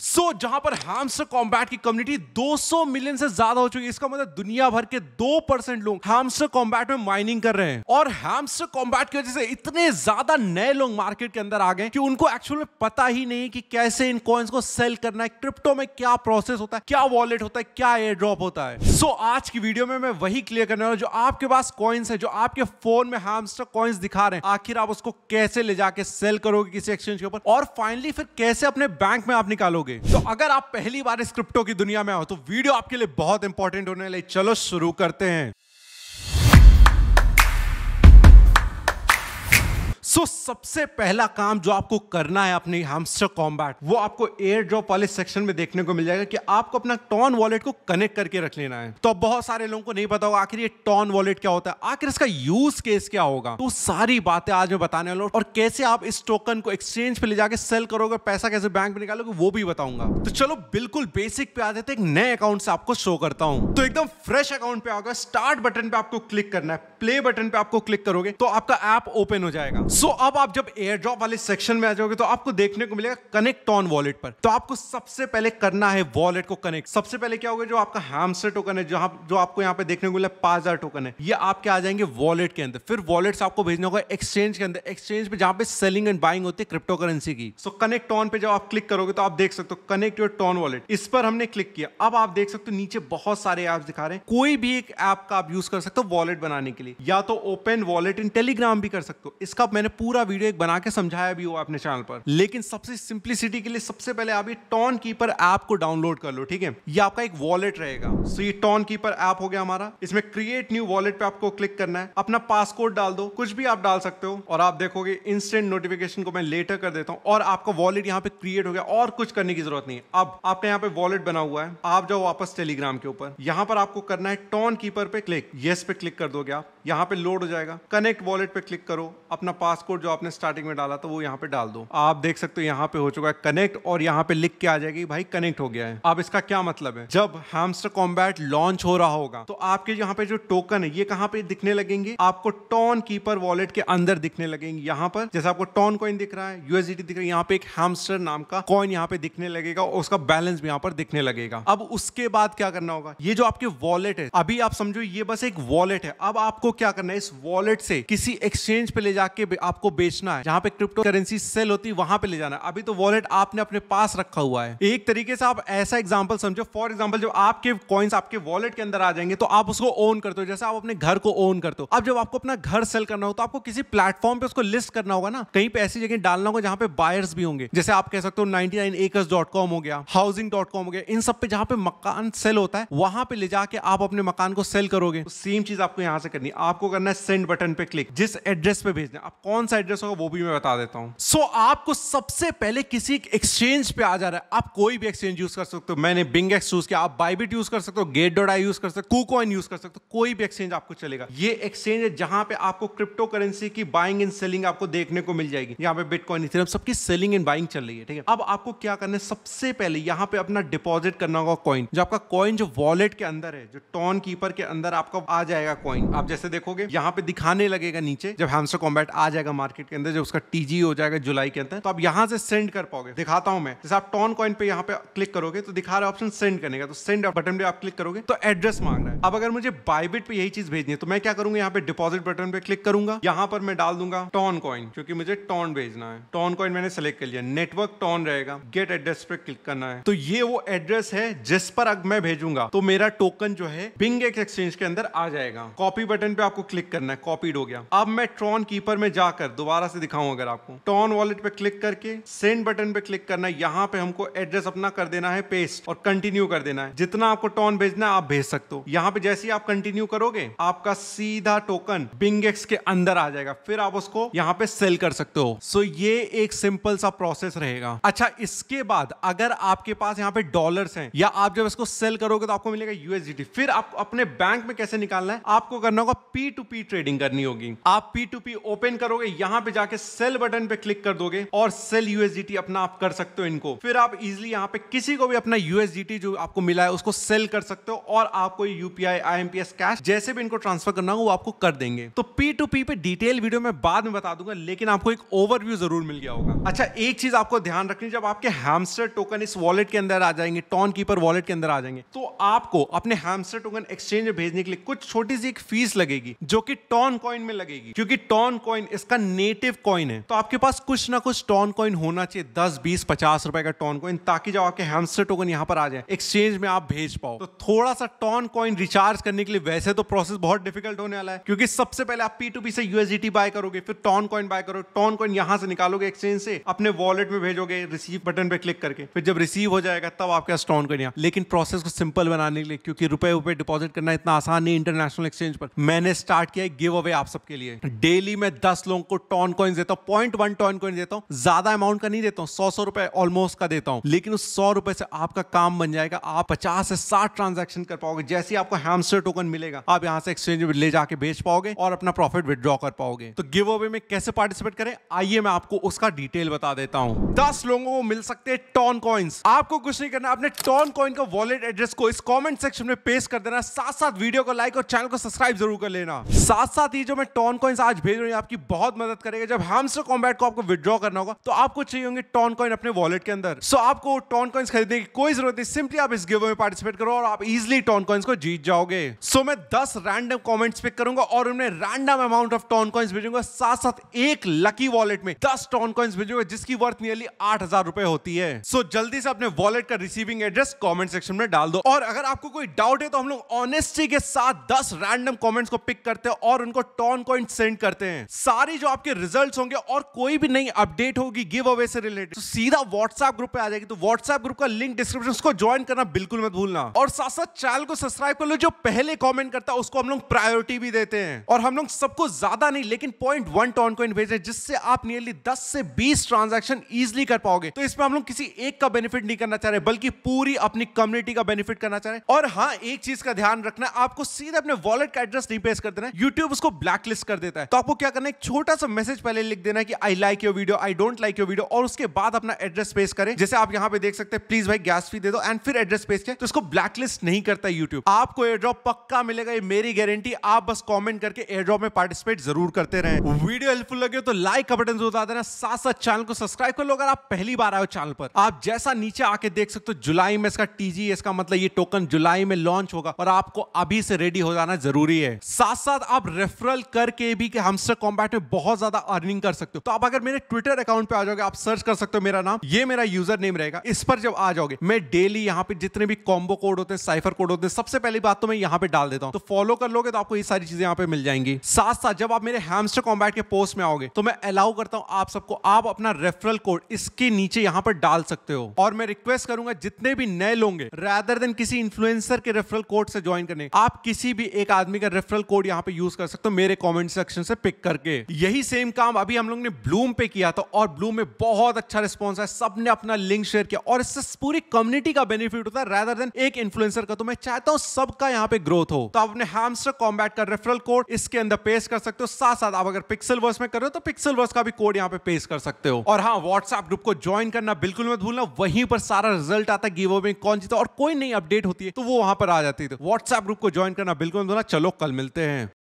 सो so, जहां पर hamster combat की कम्युनिटी 200 मिलियन से ज्यादा हो चुकी है इसका मतलब दुनिया भर के दो परसेंट लोग हैमस्टर कॉम्बैट में माइनिंग कर रहे हैं और हैमस्टर कॉम्बैट की वजह से इतने ज्यादा नए लोग मार्केट के अंदर आ गए कि उनको एक्चुअल में पता ही नहीं कि कैसे इन कॉइन्स को सेल करना है क्रिप्टो में क्या प्रोसेस होता है क्या वॉलेट होता है क्या एयर ड्रॉप होता है सो so, आज की वीडियो में मैं वही क्लियर करने वाला जो आपके पास कॉइन्स है जो आपके फोन में हैमस्टर कॉइन्स दिखा रहे हैं आखिर आप उसको कैसे ले जाके सेल करोगे किसी एक्सचेंज के ऊपर और फाइनली फिर कैसे अपने बैंक में आप निकालोगे जाओगे तो अगर आप पहली बार इस क्रिप्टो की दुनिया में हो तो वीडियो आपके लिए बहुत इंपॉर्टेंट होने लगे चलो शुरू करते हैं सो so, सबसे पहला काम जो आपको करना है अपने हैमस्टर कॉम्बैट वो आपको एयर ड्रॉप वाले सेक्शन में देखने को मिल जाएगा कि आपको अपना टॉन वॉलेट को कनेक्ट करके रख लेना है तो बहुत सारे लोगों को नहीं पता होगा आखिर ये टॉन वॉलेट क्या होता है आखिर इसका यूज केस क्या होगा तो सारी बातें आज मैं बताने वाला और कैसे आप इस टोकन को एक्सचेंज पे ले जाके सेल करोगे पैसा कैसे बैंक में निकालोगे वो भी बताऊंगा तो चलो बिल्कुल बेसिक पे आ जाते एक नए अकाउंट से आपको शो करता हूँ तो एकदम फ्रेश अकाउंट पे आओगे स्टार्ट बटन पे आपको क्लिक करना है प्ले बटन पे आपको क्लिक करोगे तो आपका ऐप ओपन हो जाएगा सो सो तो अब आप जब एयर ड्रॉप वाले सेक्शन में आ जाओगे तो आपको देखने को मिलेगा कनेक्ट ऑन वॉलेट पर तो आपको सबसे पहले करना है वॉलेट को कनेक्ट सबसे पहले क्या होगा जो आपका हैमस्टर टोकन है जहां जो आपको यहाँ पे देखने को मिला पांच हजार टोकन है ये आपके आ जाएंगे वॉलेट के अंदर फिर वॉलेट आपको भेजना होगा एक्सचेंज के अंदर एक्सचेंज पे जहां पे सेलिंग एंड बाइंग होती है क्रिप्टो करेंसी की सो कनेक्ट ऑन पे जब आप क्लिक करोगे तो आप देख सकते हो कनेक्ट योर टॉन वॉलेट इस पर हमने क्लिक किया अब आप देख सकते हो नीचे बहुत सारे ऐप दिखा रहे हैं कोई भी एक ऐप का आप यूज कर सकते हो वॉलेट बनाने के लिए या तो ओपन वॉलेट इन टेलीग्राम भी कर सकते हो इसका मैंने मैंने पूरा वीडियो एक बना के समझाया भी हुआ अपने चैनल पर लेकिन सबसे सिंप्लिसिटी के लिए सबसे पहले आप ये टॉन कीपर ऐप को डाउनलोड कर लो ठीक है ये आपका एक वॉलेट रहेगा सो ये टॉन कीपर ऐप हो गया हमारा इसमें क्रिएट न्यू वॉलेट पे आपको क्लिक करना है अपना पासकोड डाल दो कुछ भी आप डाल सकते हो और आप देखोगे इंस्टेंट नोटिफिकेशन को मैं लेटर कर देता हूँ और आपका वॉलेट यहाँ पे क्रिएट हो गया और कुछ करने की जरूरत नहीं है अब आपके यहाँ पे वॉलेट बना हुआ है आप जाओ वापस टेलीग्राम के ऊपर यहाँ पर आपको करना है टॉन कीपर पे क्लिक येस पे क्लिक कर दोगे आप यहाँ पे लोड हो जाएगा कनेक्ट वॉलेट पे क्लिक करो अपना पास पास कोड जो आपने स्टार्टिंग में डाला था वो यहाँ पे डाल दो आप देख सकते हो यहाँ पे हो चुका है कनेक्ट और यहाँ पे लिख के आ जाएगी भाई कनेक्ट हो गया है अब इसका क्या मतलब है जब हैमस्टर कॉम्बैट लॉन्च हो रहा होगा तो आपके यहाँ पे जो टोकन है ये कहाँ पे दिखने लगेंगे आपको टॉन कीपर वॉलेट के अंदर दिखने लगेंगे यहाँ पर जैसे आपको टॉन कॉइन दिख रहा है यूएसडी दिख रहा है यहाँ पे एक हैमस्टर नाम का कॉइन यहाँ पे दिखने लगेगा और उसका बैलेंस भी यहाँ पर दिखने लगेगा अब उसके बाद क्या करना होगा ये जो आपके वॉलेट है अभी आप समझो ये बस एक वॉलेट है अब आपको क्या करना है इस वॉलेट से किसी एक्सचेंज पे ले जाके आपको बेचना है जहां पे क्रिप्टो करेंसी सेल होती है वहां पे ले जाना है अभी तो वॉलेट आपने अपने पास रखा हुआ है एक तरीके से आप ऐसा एग्जाम्पल समझो फॉर एग्जाम्पल जब आपके कॉइन्स आपके वॉलेट के अंदर आ जाएंगे तो आप उसको ओन करते हो जैसे आप अपने घर को ओन करते हो अब जब आपको अपना घर सेल करना हो तो आपको किसी प्लेटफॉर्म पे उसको लिस्ट करना होगा ना कहीं पे ऐसी जगह डालना होगा जहां पे बायर्स भी होंगे जैसे आप कह सकते हो नाइनटी हो गया हाउसिंग हो गया इन सब पे जहां पे मकान सेल होता है वहां पे ले जाके आप अपने मकान को सेल करोगे तो सेम चीज आपको यहां से करनी आपको करना है सेंड बटन पे क्लिक जिस एड्रेस पे भेजना आप कौन कौन सा एड्रेस होगा वो भी मैं बता देता हूँ सो so, आपको सबसे पहले किसी एक्सचेंज पे आ जा रहा है आप कोई भी एक्सचेंज यूज कर सकते हो मैंने बिंग एक्स यूज किया आप बाइबिट यूज कर सकते हो गेट डॉट आई यूज कर सकते हो कूकॉइन यूज कर सकते हो कोई भी एक्सचेंज आपको चलेगा ये एक्सचेंज है जहां पे आपको क्रिप्टो करेंसी की बाइंग एंड सेलिंग आपको देखने को मिल जाएगी यहाँ पे बिटकॉइन इथेरियम सबकी सेलिंग एंड बाइंग चल रही है ठीक है अब आपको क्या करना है सबसे पहले यहाँ पे अपना डिपॉजिट करना होगा कॉइन जो आपका कॉइन जो वॉलेट के अंदर है जो टॉन कीपर के अंदर आपका आ जाएगा कॉइन आप जैसे देखोगे यहाँ पे दिखाने लगेगा नीचे जब हमसे कॉम्बैट आ जाएगा जाएगा मार्केट के अंदर जब उसका टीजी हो जाएगा जुलाई के अंदर तो आप यहाँ से सेंड कर पाओगे दिखाता हूं मैं जैसे आप टॉन कॉइन पे यहाँ पे क्लिक करोगे तो दिखा रहा है ऑप्शन सेंड करने का तो सेंड बटन पे आप क्लिक करोगे तो एड्रेस मांग रहा है अब अगर मुझे बाइबिट पे यही चीज भेजनी है तो मैं क्या करूंगा यहाँ पे डिपॉजिट बटन पे क्लिक करूंगा यहाँ पर मैं डाल दूंगा टॉन कॉइन क्योंकि मुझे टॉन भेजना है टॉन कॉइन मैंने सेलेक्ट कर लिया नेटवर्क टॉन रहेगा गेट एड्रेस पे क्लिक करना है तो ये वो एड्रेस है जिस पर अब मैं भेजूंगा तो मेरा टोकन जो है बिंग एक्सचेंज के अंदर आ जाएगा कॉपी बटन पे आपको क्लिक करना है कॉपीड हो गया अब मैं ट्रॉन कीपर में जाकर दिखाकर दोबारा से दिखाऊं अगर आपको टॉन वॉलेट पे क्लिक करके सेंड बटन पे क्लिक करना है यहाँ पे हमको एड्रेस अपना कर देना है पेस्ट और कंटिन्यू कर देना है जितना आपको टॉन भेजना है आप भेज सकते हो यहाँ पे जैसे ही आप कंटिन्यू करोगे आपका सीधा टोकन बिंगेक्स के अंदर आ जाएगा फिर आप उसको यहाँ पे सेल कर सकते हो सो ये एक सिंपल सा प्रोसेस रहेगा अच्छा इसके बाद अगर आपके पास यहाँ पे डॉलर है या आप जब इसको सेल करोगे तो आपको मिलेगा यूएसडी फिर आप अपने बैंक में कैसे निकालना है आपको करना होगा पी टू पी ट्रेडिंग करनी होगी आप पी टू पी ओपन करोगे यहां पे जाके सेल बटन पे क्लिक कर दोगे और सेल यूएसडीटी अपना आप कर सकते हो इनको फिर आप इजिली यहाँ पे किसी को भी अपना यूएसडीटी जो आपको मिला है उसको सेल कर सकते हो और आपको यूपीआई आईएमपीएस कैश जैसे भी इनको ट्रांसफर करना हो वो आपको कर देंगे तो पी टू पी पे डिटेल वीडियो में बाद में बता दूंगा लेकिन आपको एक ओवरव्यू जरूर मिल गया होगा अच्छा एक चीज आपको ध्यान रखनी जब आपके हैमस्टर टोकन इस वॉलेट के अंदर आ जाएंगे टॉन कीपर वॉलेट के अंदर आ जाएंगे तो आपको अपने हैमस्टर टोकन एक्सचेंज में भेजने के लिए कुछ छोटी सी एक फीस लगेगी जो कि टॉन कॉइन में लगेगी क्योंकि टॉन कॉइन इसका नेटिव कॉइन है तो आपके पास कुछ ना कुछ टॉन कॉइन होना चाहिए दस बीस पचास रुपए का टॉन कॉइन ताकि जब आपके हैमस्टर टोकन यहाँ पर आ जाए एक्सचेंज में आप भेज पाओ तो थोड़ा सा टॉन कॉइन रिचार्ज करने के लिए वैसे तो प्रोसेस बहुत डिफिकल्ट होने वाला है क्योंकि सबसे पहले आप पी टू पी से यूएसडी बाय करोगे फिर टॉन कॉइन बाय करोगे टॉन कॉइन यहाँ से निकालोगे एक्सचेंज से अपने वॉलेट में भेजोगे रिसीव बटन पे क्लिक करके फिर जब रिसीव हो जाएगा तब आपके पास टॉन कॉइन लेकिन प्रोसेस को सिंपल बनाने के लिए क्योंकि रुपए रुपए डिपॉजिट करना इतना आसान नहीं इंटरनेशनल एक्सचेंज पर मैंने स्टार्ट किया गिव अवे आप सबके लिए डेली में दस लोग लोगों को टॉन कॉइन देता हूँ पॉइंट वन टॉन कॉइन देता हूँ ज्यादा अमाउंट का नहीं देता हूँ सौ सौ रुपए ऑलमोस्ट का देता हूँ लेकिन उस सौ रुपए से आपका काम बन जाएगा आप पचास से साठ ट्रांजेक्शन कर पाओगे जैसे आपको हैमस्टर टोकन मिलेगा आप यहाँ से एक्सचेंज ले जाके बेच पाओगे और अपना प्रॉफिट विद्रॉ कर पाओगे तो गिव अवे में कैसे पार्टिसिपेट करें आइए मैं आपको उसका डिटेल बता देता हूँ दस लोगों को मिल सकते हैं टॉन कॉइन्स आपको कुछ नहीं करना अपने टॉन कॉइन का वॉलेट एड्रेस को इस कॉमेंट सेक्शन में पेश कर देना साथ साथ वीडियो को लाइक और चैनल को सब्सक्राइब जरूर कर लेना साथ साथ ही जो मैं टॉन कॉइन्स आज भेज रहा हूँ आपकी बहुत बहुत मदद करेगा जब हार्म से कॉम्बैट को आपको विद्रॉ करना होगा तो आपको चाहिए होंगे टॉन कॉइन अपने वॉलेट के अंदर सो so, आपको टॉन कॉइन्स खरीदने की कोई जरूरत नहीं सिंपली आप इस गिव में पार्टिसिपेट करो और आप इजिली टॉन कॉइन्स को जीत जाओगे सो so, मैं दस रैंडम कॉमेंट्स पिक करूंगा और उन्हें random amount of TON coins भेजूंगा साथ साथ एक लकी वॉलेट में दस टॉन कॉइन्स भेजूंगा जिसकी वर्थ नियरली आठ रुपए होती है सो so, जल्दी से अपने वॉलेट का रिसीविंग एड्रेस कॉमेंट सेक्शन में डाल दो और अगर आपको कोई डाउट है तो हम लोग ऑनेस्टी के साथ दस रैंडम कॉमेंट्स को पिक करते हैं और उनको टॉन कॉइन सेंड करते हैं सारी जो आपके रिजल्ट होंगे और कोई भी नई अपडेट होगी गिव अवे से रिलेटेड तो सीधा व्हाट्सएप ग्रुप पे आ जाएगी तो व्हाट्सएप ग्रुप का लिंक डिस्क्रिप्शन को ज्वाइन करना बिल्कुल मत भूलना और साथ साथ चैनल को सब्सक्राइब कर लो जो पहले कॉमेंट करता है उसको हम लोग प्रायोरिटी भी देते हैं और हम लोग सबको ज्यादा नहीं लेकिन पॉइंट वन टॉन कॉइन भेज रहे जिससे आप नियरली दस से बीस ट्रांजेक्शन ईजिली कर पाओगे तो इसमें हम लोग किसी एक का बेनिफिट नहीं करना चाह रहे बल्कि पूरी अपनी कम्युनिटी का बेनिफिट करना चाह रहे और हाँ एक चीज का ध्यान रखना आपको सीधे अपने वॉलेट का एड्रेस नहीं पेश कर देना यूट्यूब उसको ब्लैकलिस्ट कर देता है तो आपको क्या करना है एक छोटा छोटा सा मैसेज पहले लिख देना कि I like your video I don't like your video और उसके बाद अपना एड्रेस पेस करें जैसे आप यहाँ पे देख सकते हैं प्लीज भाई गैस फी दे दो एंड फिर एड्रेस पेस किया तो इसको ब्लैकलिस्ट नहीं करता यूट्यूब आपको एयरड्रॉप पक्का मिलेगा ये मेरी गारंटी आप बस कॉमेंट करके एयरड्रॉप में पार्टिसिपेट जरूर करते रहे वीडियो हेल्पफुल लगे तो लाइक का बटन जरूर देना साथ साथ चैनल को सब्सक्राइब कर लो अगर आप पहली बार आए चैनल पर आप जैसा नीचे आके देख सकते हो जुलाई में इसका टीजीएस का मतलब ये टोकन जुलाई में लॉन्च होगा और आपको अभी से रेडी हो जाना जरूरी है साथ साथ आप रेफरल करके भी हमसे कॉम्बैट में बहुत ज्यादा अर्निंग कर सकते हो तो आप अगर मेरे ट्विटर अकाउंट पे आ जाओगे आप सर्च कर सकते हो मेरा नाम ये मेरा यूजर नेम रहेगा इस पर जब आ जाओगे मैं डेली यहाँ पे जितने भी कॉम्बो कोड होते हैं साइफर कोड होते हैं सबसे पहली बात तो मैं यहाँ पे डाल देता हूँ तो फॉलो कर लोगे तो आपको ये सारी चीजें यहाँ पे मिल जाएंगी साथ साथ जब आप मेरे हेमस्टर कॉम्बैट के पोस्ट में आओगे तो मैं अलाउ करता हूँ आप सबको आप अपना रेफरल कोड इसके नीचे यहाँ पर डाल सकते हो और मैं रिक्वेस्ट करूंगा जितने भी नए लोग रेदर देन किसी इन्फ्लुएंसर के रेफरल कोड से ज्वाइन करने आप किसी भी एक आदमी का रेफरल कोड यहाँ पे यूज कर सकते हो मेरे कॉमेंट सेक्शन से पिक करके यही सेम काम अभी हम लोग ने ब्लूम पे किया था और ब्लूम में बहुत अच्छा रिस्पॉन्स है सबने अपना लिंक शेयर किया और इससे पूरी कम्युनिटी का बेनिफिट होता है रेदर देन एक इन्फ्लुएंसर का तो मैं चाहता हूँ सबका यहाँ पे ग्रोथ हो तो आप अपने हेमस्टर कॉम्बैट का रेफरल कोड इसके अंदर पेश कर सकते हो साथ साथ आप अगर पिक्सल वर्स में कर रहे हो तो पिक्सल वर्स का भी कोड यहाँ पे पेश कर सकते हो और हाँ व्हाट्सएप ग्रुप को ज्वाइन करना बिल्कुल मत भूलना वहीं पर सारा रिजल्ट आता है गिव में कौन जीता और कोई नई अपडेट होती है तो वो वहां पर आ जाती है व्हाट्सएप तो ग्रुप को ज्वाइन करना बिल्कुल मत भूलना चलो कल मिलते हैं